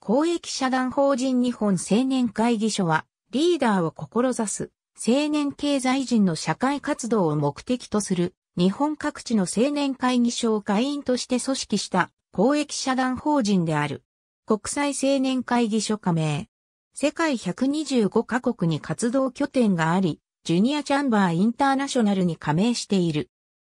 公益社団法人日本青年会議所は、リーダーを志す青年経済人の社会活動を目的とする日本各地の青年会議所を会員として組織した公益社団法人である。国際青年会議所加盟。世界125カ国に活動拠点があり、ジュニアチャンバーインターナショナルに加盟している。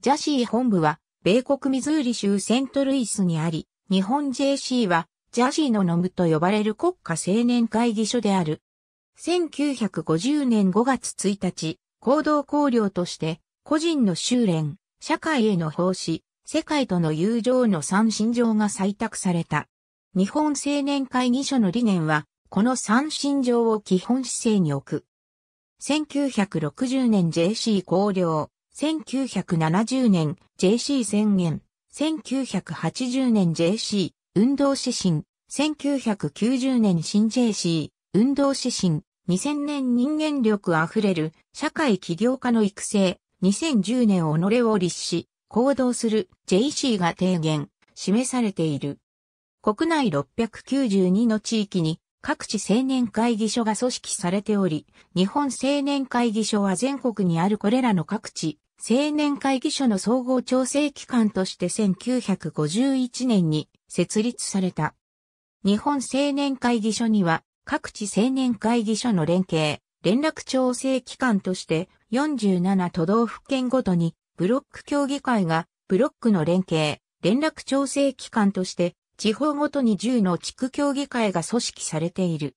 ジャシー本部は、米国ミズーリ州セントルイスにあり、日本 JC はジャジーノノムと呼ばれる国家青年会議所である。1950年5月1日、行動綱領として、個人の修練、社会への奉仕、世界との友情の三信条が採択された。日本青年会議所の理念は、この三信条を基本姿勢に置く。1960年 JC 綱領、1970年 JC 宣言、1980年 JC 運動指針、1990年新 JC、運動指針、2000年人間力あふれる社会起業家の育成、2010年己を律し、行動する JC が提言、示されている。国内692の地域に各地青年会議所が組織されており、日本青年会議所は全国にあるこれらの各地、青年会議所の総合調整機関として1951年に設立された。日本青年会議所には、各地青年会議所の連携、連絡調整機関として47都道府県ごとにブロック協議会がブロックの連携、連絡調整機関として地方ごとに10の地区協議会が組織されている。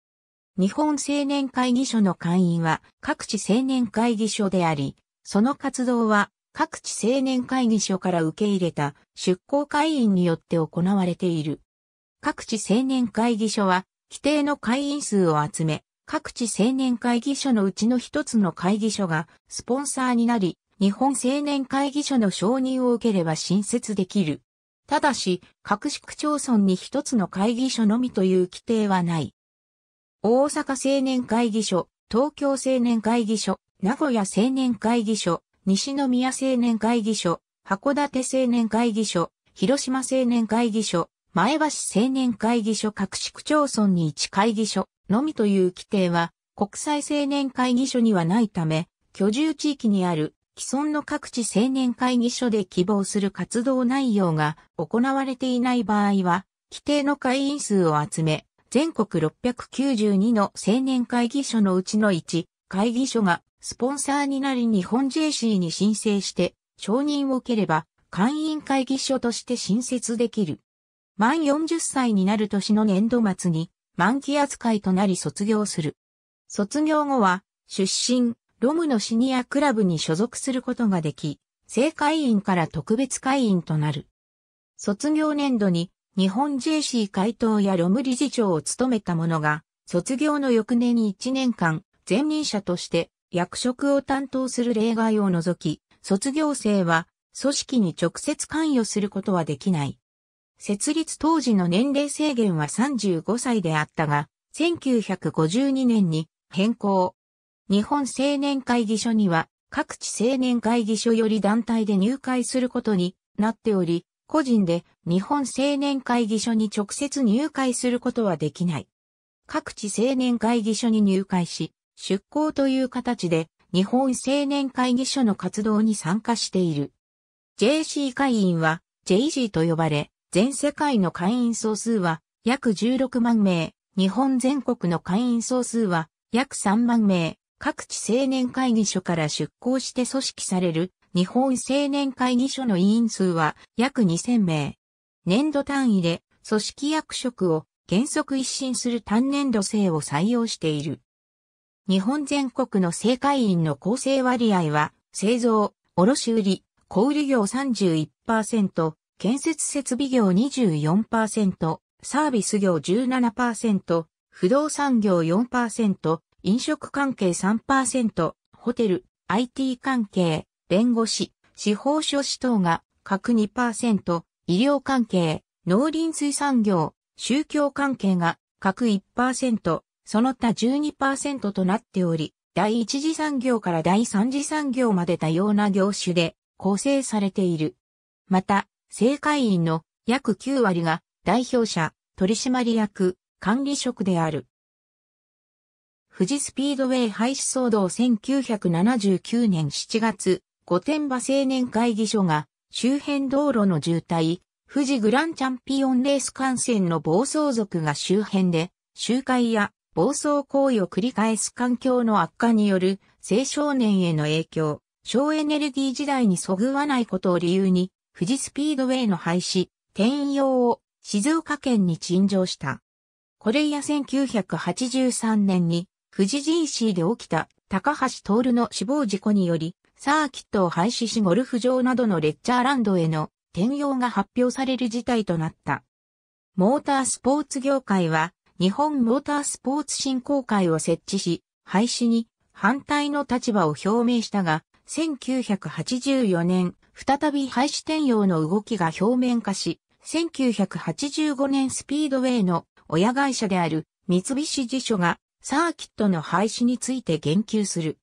日本青年会議所の会員は各地青年会議所であり、その活動は各地青年会議所から受け入れた出向会員によって行われている。各地青年会議所は、規定の会員数を集め、各地青年会議所のうちの一つの会議所がスポンサーになり、日本青年会議所の承認を受ければ新設できる。ただし、各市区町村に一つの会議所のみという規定はない。大阪青年会議所、東京青年会議所、名古屋青年会議所、西宮青年会議所、函館青年会議所、広島青年会議所、前橋青年会議所各市区町村に1会議所のみという規定は、国際青年会議所にはないため、居住地域にある既存の各地青年会議所で希望する活動内容が行われていない場合は、規定の会員数を集め、全国692の青年会議所のうちの1会議所がスポンサーになり日本 JC に申請して、承認を受ければ、会員会議所として新設できる。満40歳になる年の年度末に、満期扱いとなり卒業する。卒業後は、出身、ロムのシニアクラブに所属することができ、正会員から特別会員となる。卒業年度に、日本 JC 会頭やロム理事長を務めた者が、卒業の翌年に1年間、前任者として、役職を担当する例外を除き、卒業生は組織に直接関与することはできない。設立当時の年齢制限は35歳であったが、1952年に変更。日本青年会議所には各地青年会議所より団体で入会することになっており、個人で日本青年会議所に直接入会することはできない。各地青年会議所に入会し、出向という形で日本青年会議所の活動に参加している。JC 会員は JG と呼ばれ、全世界の会員総数は約16万名、日本全国の会員総数は約3万名、各地青年会議所から出向して組織される日本青年会議所の委員数は約2000名。年度単位で組織役職を原則一新する単年度制を採用している。日本全国の正会員の構成割合は、製造、卸売、小売業31%、建設設備業24%、サービス業17%、不動産業4%、飲食関係3%、ホテル、IT 関係、弁護士、司法書士等が各2%、医療関係、農林水産業、宗教関係が各1%、その他12%となっており、第一次産業から第三次産業まで多様な業種で構成されている。また、正会員の約9割が代表者、取締役、管理職である。富士スピードウェイ廃止騒動1979年7月、御殿場青年会議所が周辺道路の渋滞、富士グランチャンピオンレース観戦の暴走族が周辺で集会や暴走行為を繰り返す環境の悪化による青少年への影響、省エネルギー時代にそぐわないことを理由に、富士スピードウェイの廃止、転用を静岡県に陳情した。これや1983年に、富士 GC で起きた高橋徹の死亡事故により、サーキットを廃止しゴルフ場などのレッチャーランドへの転用が発表される事態となった。モータースポーツ業界は日本モータースポーツ振興会を設置し、廃止に反対の立場を表明したが、1984年、再び廃止転用の動きが表面化し、1985年スピードウェイの親会社である三菱辞書がサーキットの廃止について言及する。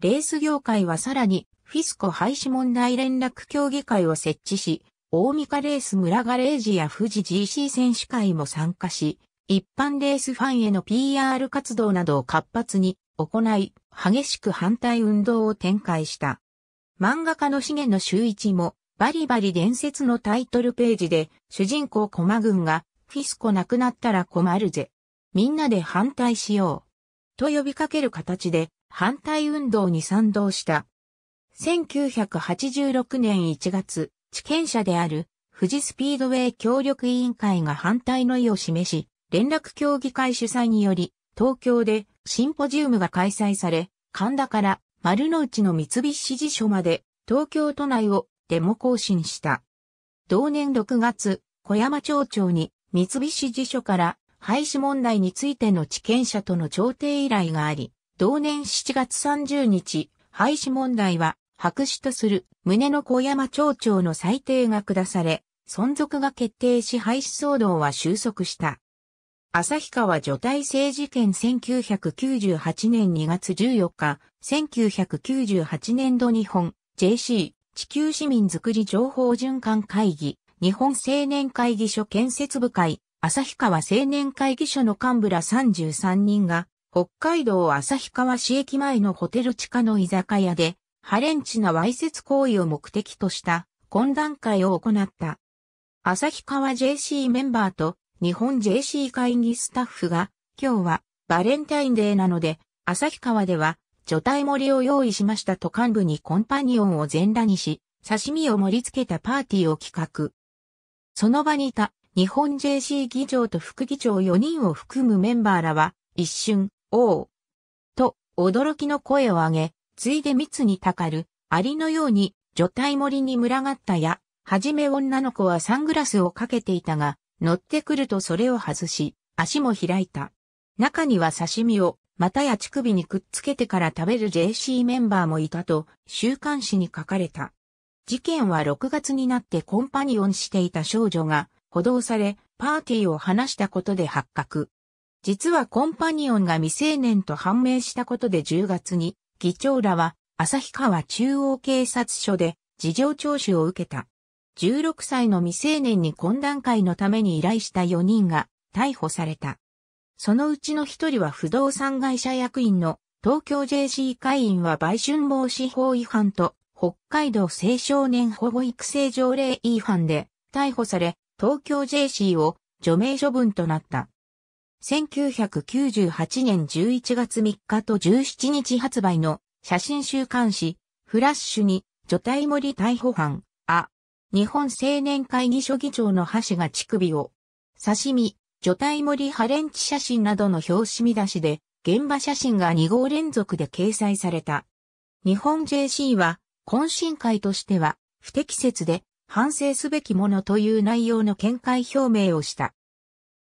レース業界はさらにフィスコ廃止問題連絡協議会を設置し、大三カレース村ガレージや富士 GC 選手会も参加し、一般レースファンへの PR 活動などを活発に行い、激しく反対運動を展開した。漫画家の資源の周一も、バリバリ伝説のタイトルページで、主人公コマ軍が、フィスコなくなったら困るぜ。みんなで反対しよう。と呼びかける形で、反対運動に賛同した。1986年1月、地権者である富士スピードウェイ協力委員会が反対の意を示し、連絡協議会主催により、東京でシンポジウムが開催され、神田から丸の内の三菱地所まで東京都内をデモ行進した。同年6月、小山町長に三菱地所から廃止問題についての地権者との調停依頼があり、同年7月30日、廃止問題は白紙とする旨の小山町長の裁定が下され、存続が決定し廃止騒動は収束した。旭川除体政事件1998年2月14日、1998年度日本 JC 地球市民づくり情報循環会議、日本青年会議所建設部会、旭川青年会議所の幹部ら33人が、北海道旭川市駅前のホテル地下の居酒屋で、ハレンチなわいせつ行為を目的とした懇談会を行った。旭川 JC メンバーと日本 JC 会議スタッフが、今日はバレンタインデーなので、旭川では、除体盛りを用意しましたと幹部にコンパニオンを全裸にし、刺身を盛り付けたパーティーを企画。その場にいた日本 JC 議長と副議長4人を含むメンバーらは、一瞬、おう、と、驚きの声を上げ、ついで密にたかる、ありのように、除体盛りに群がったや、はじめ女の子はサングラスをかけていたが、乗ってくるとそれを外し、足も開いた。中には刺身を、またや乳首にくっつけてから食べる JC メンバーもいたと、週刊誌に書かれた。事件は6月になってコンパニオンしていた少女が、補導され、パーティーを話したことで発覚。実はコンパニオンが未成年と判明したことで10月に、議長らは、旭川中央警察署で事情聴取を受けた。16歳の未成年に懇談会のために依頼した4人が逮捕された。そのうちの1人は不動産会社役員の東京 JC 会員は売春防止法違反と北海道青少年保護育成条例違反で逮捕され、東京 JC を除名処分となった。1998年11月3日と17日発売の写真週刊誌フラッシュに除体森逮捕犯日本青年会議所議長の箸が乳首を、刺身、除体森ハレンチ写真などの表紙見出しで、現場写真が2号連続で掲載された。日本 JC は、懇親会としては、不適切で、反省すべきものという内容の見解表明をした。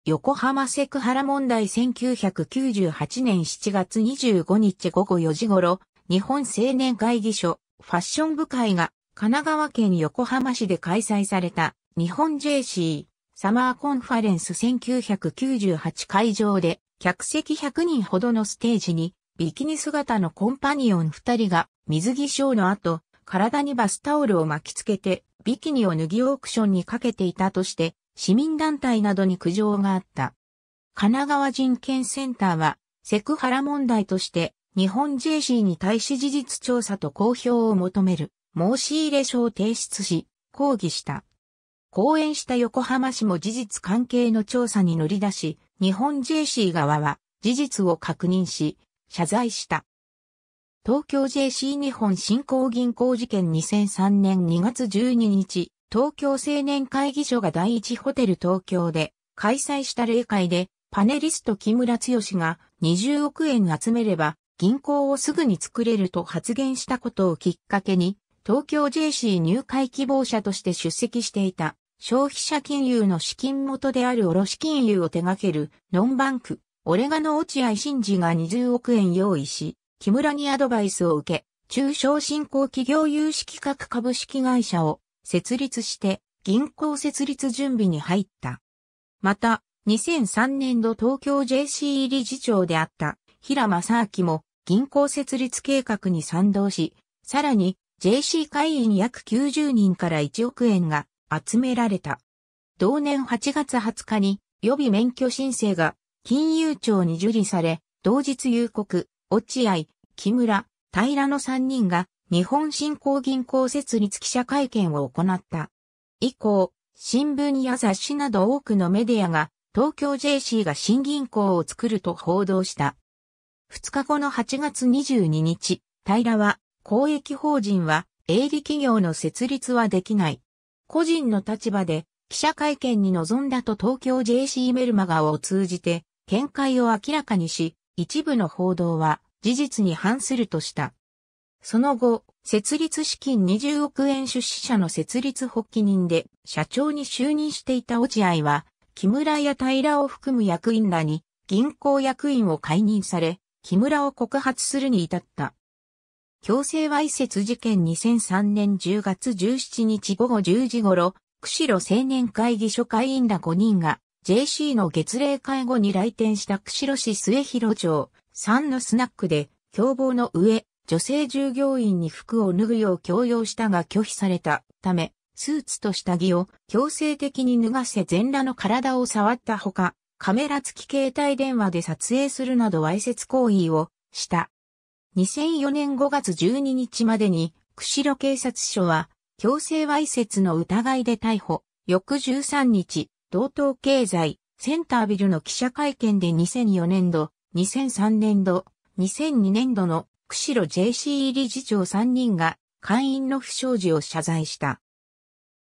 横浜セクハラ問題1998年7月25日午後4時頃、日本青年会議所ファッション部会が神奈川県横浜市で開催された日本 JC サマーコンファレンス1998会場で客席100人ほどのステージにビキニ姿のコンパニオン2人が水着ショーの後体にバスタオルを巻きつけてビキニを脱ぎオークションにかけていたとして市民団体などに苦情があった。神奈川人権センターはセクハラ問題として日本 JC に対し事実調査と公表を求める申し入れ書を提出し、抗議した。講演した横浜市も事実関係の調査に乗り出し、日本 JC 側は事実を確認し、謝罪した。東京 JC 日本振興銀行事件2003年2月12日、東京青年会議所が第一ホテル東京で開催した例会で、パネリスト木村剛が20億円集めれば銀行をすぐに作れると発言したことをきっかけに、東京 JC 入会希望者として出席していた、消費者金融の資金元である卸金融を手掛ける、ノンバンク、オレガの落合真二が20億円用意し、木村にアドバイスを受け、中小振興企業融資企画株式会社を設立して、銀行設立準備に入った。また、2003年度東京 j c 理事長であった平正明も銀行設立計画に賛同し、さらに JC 会員約90人から1億円が集められた。同年8月20日に予備免許申請が金融庁に受理され、同日夕刻、落合、木村、平の3人が日本振興銀行設立記者会見を行った。以降、新聞や雑誌など多くのメディアが東京 JC が新銀行を作ると報道した。2日後の8月22日、平は公益法人は営利企業の設立はできない。個人の立場で記者会見に臨んだと東京 JC メルマガを通じて見解を明らかにし、一部の報道は事実に反するとした。その後、設立資金20億円出資者の設立発起人で社長に就任していた落合は、木村や平を含む役員らに銀行役員を解任され、木村を告発するに至った。強制わいせつ事件2003年10月17日午後10時頃、釧路青年会議所会員ら5人が JC の月例会後に来店した釧路市末広町3のスナックで凶暴の上、女性従業員に服を脱ぐよう強要したが拒否されたため、スーツと下着を強制的に脱がせ全裸の体を触ったほか、カメラ付き携帯電話で撮影するなどわいせつ行為をした。2004年5月12日までに、釧路警察署は、強制わいせつの疑いで逮捕。翌13日、同等経済、センタービルの記者会見で2004年度、2003年度、2002年度の釧路 j c 理事長3人が会員の不祥事を謝罪した。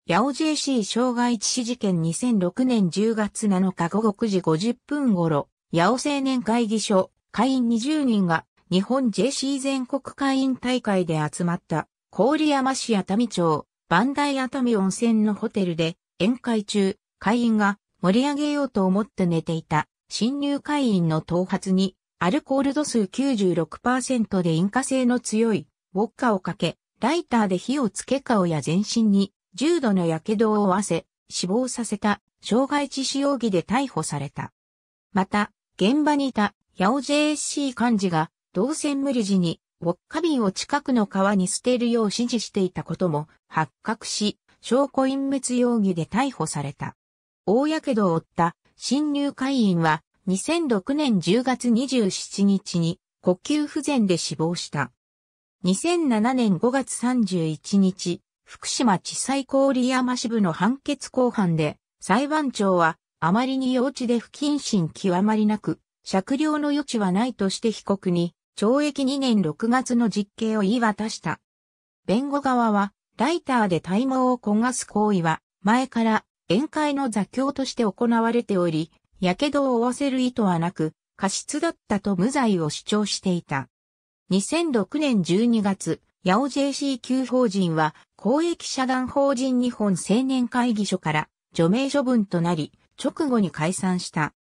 八尾 JC 障害致死事件2006年10月7日午後9時50分頃、八尾青年会議所、会員20人が日本 JC 全国会員大会で集まった、郡山市熱海町、万代熱海温泉のホテルで、宴会中、会員が盛り上げようと思って寝ていた、新入会員の頭髪に、アルコール度数96％で引火性の強い、ウォッカをかけ、ライターで火をつけ顔や全身に、重度の火傷を負わせ、死亡させた、傷害致死容疑で逮捕された。また、現場にいた、八尾 JSC 幹事が、動線無理時に、ウォッカ瓶を近くの川に捨てるよう指示していたことも発覚し、証拠隠滅容疑で逮捕された。大やけどを負った新入会員は2006年10月27日に呼吸不全で死亡した。2007年5月31日、福島地裁郡山支部の判決公判で裁判長はあまりに幼稚で不謹慎極まりなく、酌量の余地はないとして被告に懲役2年6月の実刑を言い渡した。弁護側は、ライターで体毛を焦がす行為は、前から宴会の座教として行われており、火傷を負わせる意図はなく、過失だったと無罪を主張していた。2006年12月、八尾 JC q 法人は、公益社団法人日本青年会議所から除名処分となり、直後に解散した。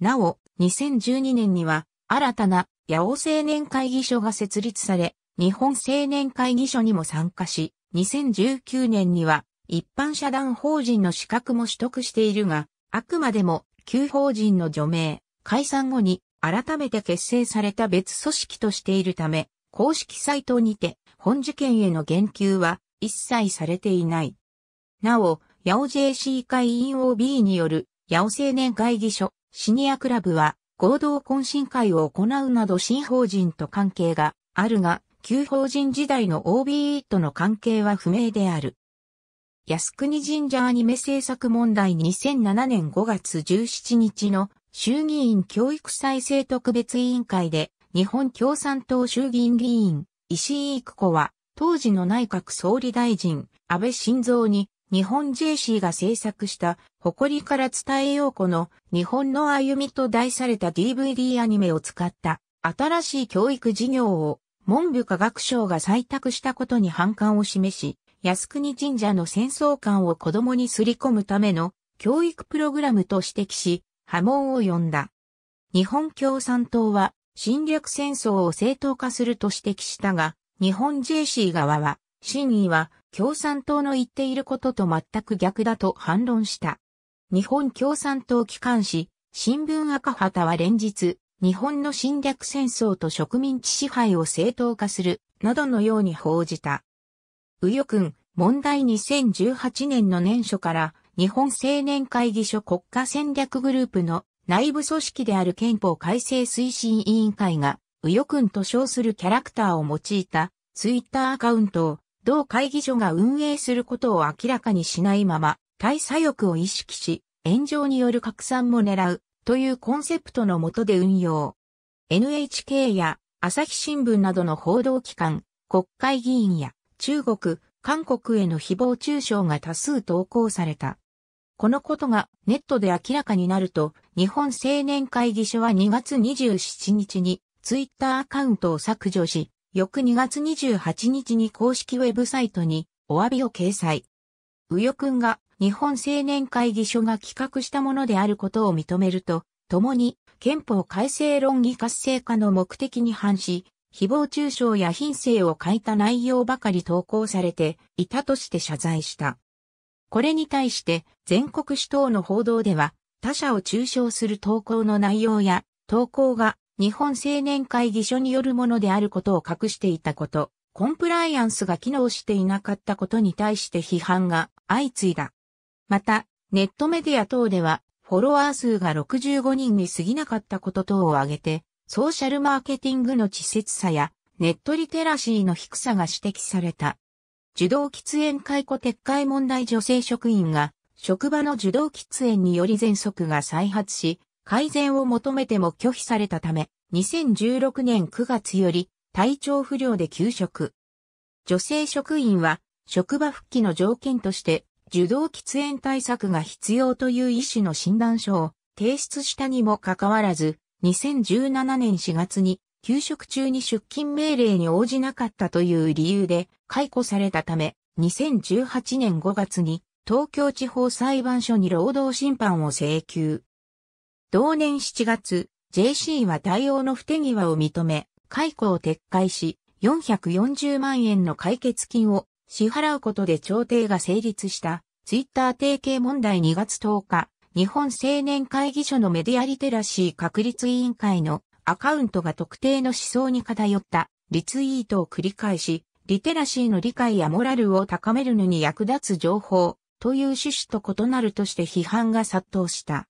なお、2012年には、新たな八尾青年会議所が設立され、日本青年会議所にも参加し、2019年には一般社団法人の資格も取得しているが、あくまでも旧法人の除名、解散後に改めて結成された別組織としているため、公式サイトにて本事件への言及は一切されていない。なお、八尾 JC 会員 OB による八尾青年会議所シニアクラブは合同懇親会を行うなど新法人と関係があるが、旧法人時代の OBE との関係は不明である。靖国神社アニメ制作問題2007年5月17日の衆議院教育再生特別委員会で日本共産党衆議院議員石井育子は当時の内閣総理大臣安倍晋三に日本 JC が制作した、誇りから伝えようこの日本の歩みと題された DVD アニメを使った新しい教育事業を文部科学省が採択したことに反感を示し、靖国神社の戦争観を子供にすり込むための教育プログラムと指摘し、波紋を呼んだ。日本共産党は侵略戦争を正当化すると指摘したが、日本 JC 側は、真意は共産党の言っていることと全く逆だと反論した。日本共産党機関紙、新聞赤旗は連日、日本の侵略戦争と植民地支配を正当化する、などのように報じた。右翼君、問題2018年の年初から、日本青年会議所国家戦略グループの内部組織である憲法改正推進委員会が、右翼君と称するキャラクターを用いたツイッターアカウントを同会議所が運営することを明らかにしないまま、対左翼を意識し、炎上による拡散も狙う、というコンセプトのもとで運用。NHK や朝日新聞などの報道機関、国会議員や中国、韓国への誹謗中傷が多数投稿された。このことがネットで明らかになると、日本青年会議所は2月27日にツイッターアカウントを削除し、翌2月28日に公式ウェブサイトにお詫びを掲載。右翼君が日本青年会議所が企画したものであることを認めると、共に憲法改正論議活性化の目的に反し、誹謗中傷や品性を欠いた内容ばかり投稿されていたとして謝罪した。これに対して全国首都の報道では他者を中傷する投稿の内容や投稿が日本青年会議所によるものであることを隠していたこと、コンプライアンスが機能していなかったことに対して批判が相次いだ。また、ネットメディア等では、フォロワー数が65人に過ぎなかったこと等を挙げて、ソーシャルマーケティングの稚拙さや、ネットリテラシーの低さが指摘された。受動喫煙解雇撤回問題女性職員が、職場の受動喫煙により全息が再発し、改善を求めても拒否されたため、2016年9月より体調不良で休職。女性職員は職場復帰の条件として受動喫煙対策が必要という医師の診断書を提出したにもかかわらず、2017年4月に休職中に出勤命令に応じなかったという理由で解雇されたため、2018年5月に東京地方裁判所に労働審判を請求。同年7月、JC は対応の不手際を認め、解雇を撤回し、440万円の解決金を支払うことで調停が成立したツイッター提携問題2月10日、日本青年会議所のメディアリテラシー確立委員会のアカウントが特定の思想に偏ったリツイートを繰り返し、リテラシーの理解やモラルを高めるのに役立つ情報という趣旨と異なるとして批判が殺到した。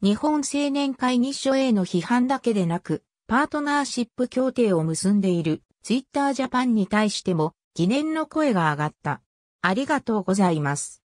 日本青年会議所への批判だけでなく、パートナーシップ協定を結んでいるツイッタージャパンに対しても疑念の声が上がった。ありがとうございます。